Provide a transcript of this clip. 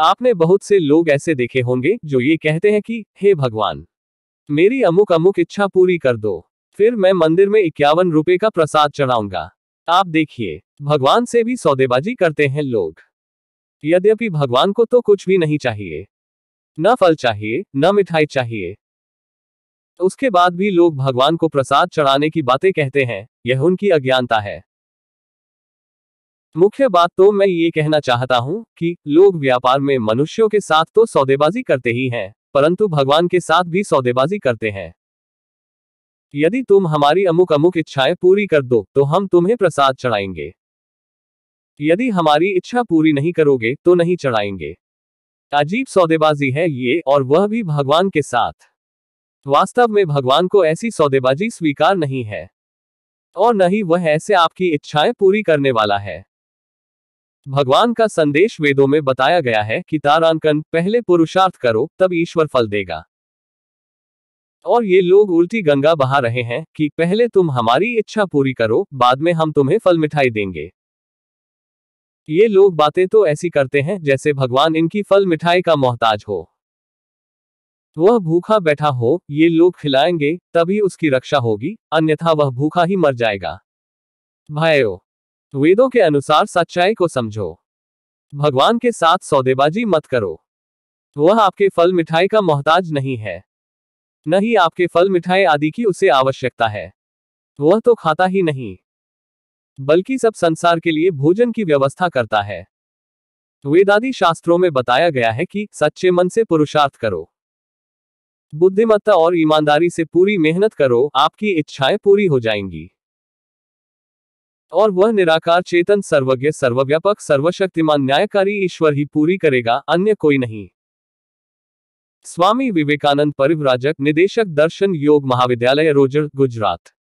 आपने बहुत से लोग ऐसे देखे होंगे जो ये कहते हैं कि हे भगवान मेरी अमुक अमुक इच्छा पूरी कर दो फिर मैं मंदिर में इक्यावन रुपए का प्रसाद चढ़ाऊंगा आप देखिए भगवान से भी सौदेबाजी करते हैं लोग यद्यपि भगवान को तो कुछ भी नहीं चाहिए न फल चाहिए न मिठाई चाहिए उसके बाद भी लोग भगवान को प्रसाद चढ़ाने की बातें कहते हैं यह उनकी अज्ञानता है मुख्य बात तो मैं ये कहना चाहता हूँ कि लोग व्यापार में मनुष्यों के साथ तो सौदेबाजी करते ही हैं परंतु भगवान के साथ भी सौदेबाजी करते हैं यदि तुम हमारी अमुक अमुक इच्छाएं पूरी कर दो तो हम तुम्हें प्रसाद चढ़ाएंगे यदि हमारी इच्छा पूरी नहीं करोगे तो नहीं चढ़ाएंगे अजीब सौदेबाजी है ये और वह भी भगवान के साथ वास्तव में भगवान को ऐसी सौदेबाजी स्वीकार नहीं है और न ही वह ऐसे आपकी इच्छाएं पूरी करने वाला है भगवान का संदेश वेदों में बताया गया है कि तारांकन पहले पुरुषार्थ करो तब ईश्वर फल देगा और ये लोग उल्टी गंगा बहा रहे हैं कि पहले तुम हमारी इच्छा पूरी करो बाद में हम तुम्हें फल मिठाई देंगे ये लोग बातें तो ऐसी करते हैं जैसे भगवान इनकी फल मिठाई का मोहताज हो वह भूखा बैठा हो ये लोग खिलाएंगे तभी उसकी रक्षा होगी अन्यथा वह भूखा ही मर जाएगा भाइयों वेदों के अनुसार सच्चाई को समझो भगवान के साथ सौदेबाजी मत करो वह आपके फल मिठाई का मोहताज नहीं है न ही आपके फल मिठाई आदि की उसे आवश्यकता है वह तो खाता ही नहीं बल्कि सब संसार के लिए भोजन की व्यवस्था करता है वेदादि शास्त्रों में बताया गया है कि सच्चे मन से पुरुषार्थ करो बुद्धिमत्ता और ईमानदारी से पूरी मेहनत करो आपकी इच्छाएं पूरी हो जाएंगी और वह निराकार चेतन सर्वज्ञ सर्वव्यापक सर्वशक्तिमान न्यायकारी ईश्वर ही पूरी करेगा अन्य कोई नहीं स्वामी विवेकानंद परिवराजक निदेशक दर्शन योग महाविद्यालय रोजर गुजरात